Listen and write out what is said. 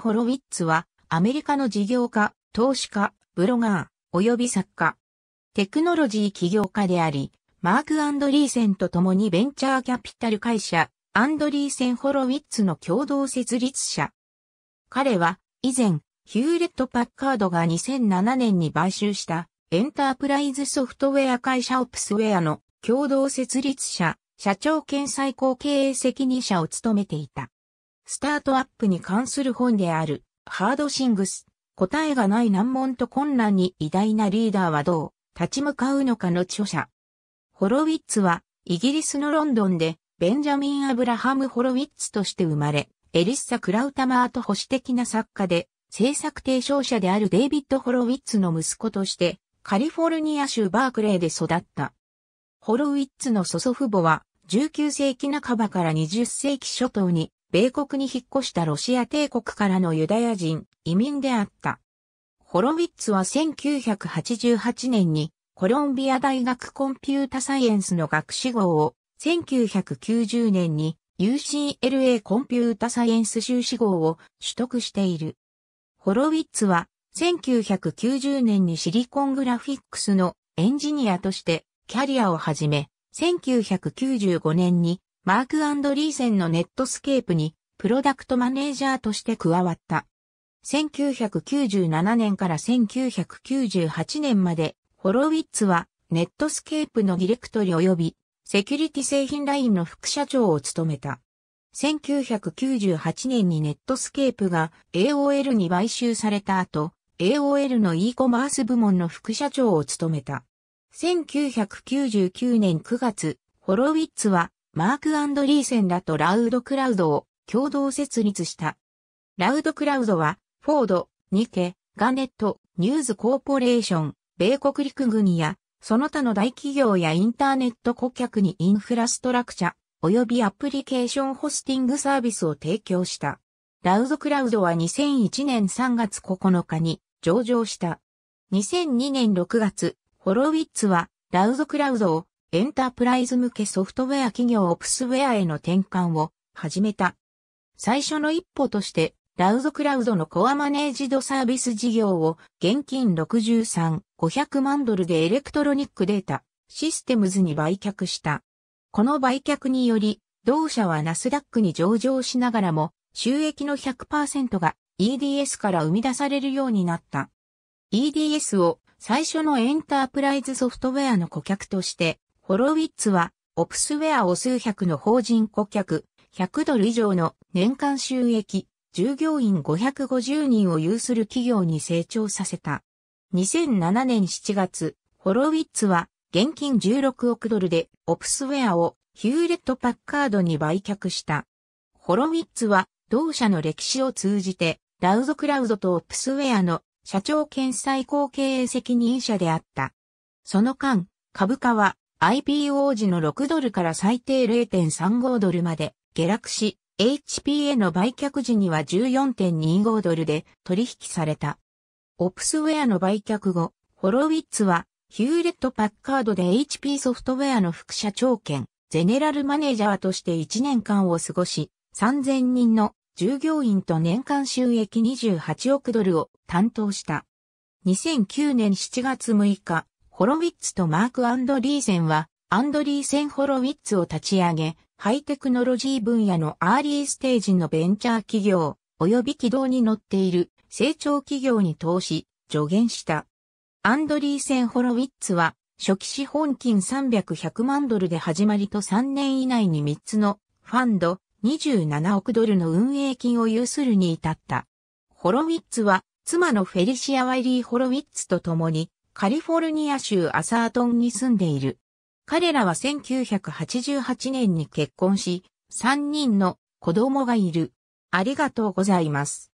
ホロウィッツは、アメリカの事業家、投資家、ブロガー、及び作家。テクノロジー起業家であり、マーク・アンドリーセンと共にベンチャーキャピタル会社、アンドリーセン・ホロウィッツの共同設立者。彼は、以前、ヒューレット・パッカードが2007年に買収したエンタープライズソフトウェア会社オプスウェアの共同設立者、社長兼最高経営責任者を務めていた。スタートアップに関する本である、ハードシングス。答えがない難問と困難に偉大なリーダーはどう立ち向かうのかの著者。ホロウィッツは、イギリスのロンドンで、ベンジャミン・アブラハム・ホロウィッツとして生まれ、エリッサ・クラウタマーと保守的な作家で、制作提唱者であるデイビッド・ホロウィッツの息子として、カリフォルニア州バークレーで育った。ホロウィッツの祖祖父母は、19世紀半ばから20世紀初頭に米国に引っ越したロシア帝国からのユダヤ人、移民であった。ホロウィッツは1988年にコロンビア大学コンピュータサイエンスの学士号を、1990年に UCLA コンピュータサイエンス修士号を取得している。ホロウィッツは1990年にシリコングラフィックスのエンジニアとしてキャリアを始め、1995年にマーク・アンドリーセンのネットスケープにプロダクトマネージャーとして加わった。1997年から1998年まで、ホロウィッツはネットスケープのディレクトリ及びセキュリティ製品ラインの副社長を務めた。1998年にネットスケープが AOL に買収された後、AOL の e コマース部門の副社長を務めた。1999年9月、ホロウィッツはマーク・アンドリーセンらとラウドクラウドを共同設立した。ラウドクラウドは、フォード、ニケ、ガネット、ニューズ・コーポレーション、米国陸軍や、その他の大企業やインターネット顧客にインフラストラクチャ、及びアプリケーションホスティングサービスを提供した。ラウドクラウドは2001年3月9日に上場した。2002年6月、ホロウィッツはラウドクラウドをエンタープライズ向けソフトウェア企業オプスウェアへの転換を始めた。最初の一歩として、ラウドクラウドのコアマネージドサービス事業を現金63、500万ドルでエレクトロニックデータ、システムズに売却した。この売却により、同社はナスダックに上場しながらも、収益の100%が EDS から生み出されるようになった。EDS を最初のエンタープライズソフトウェアの顧客としてホロウィッツは、オプスウェアを数百の法人顧客、100ドル以上の年間収益、従業員550人を有する企業に成長させた。2007年7月、ホロウィッツは、現金16億ドルで、オプスウェアをヒューレット・パッカードに売却した。ホロウィッツは、同社の歴史を通じて、ラウドクラウドとオプスウェアの社長兼最高経営責任者であった。その間、株価は IPO 時の6ドルから最低0.35ドルまで下落し、HPA の売却時には14.25ドルで取引された。オプスウェアの売却後、ホロウィッツはヒューレット・パッカードで HP ソフトウェアの副社長兼ゼネラルマネージャーとして1年間を過ごし、3000人の従業員と年間収益28億ドルを担当した。2009年7月6日、ホロウィッツとマーク・アンドリーセンは、アンドリーセン・ホロウィッツを立ち上げ、ハイテクノロジー分野のアーリーステージのベンチャー企業、及び軌道に乗っている成長企業に投資、助言した。アンドリーセン・ホロウィッツは、初期資本金300万ドルで始まりと3年以内に3つのファンド27億ドルの運営金を有するに至った。ホロウィッツは妻のフェリシア・ワイリー・ホロウィッツと共にカリフォルニア州アサートンに住んでいる。彼らは1988年に結婚し、3人の子供がいる。ありがとうございます。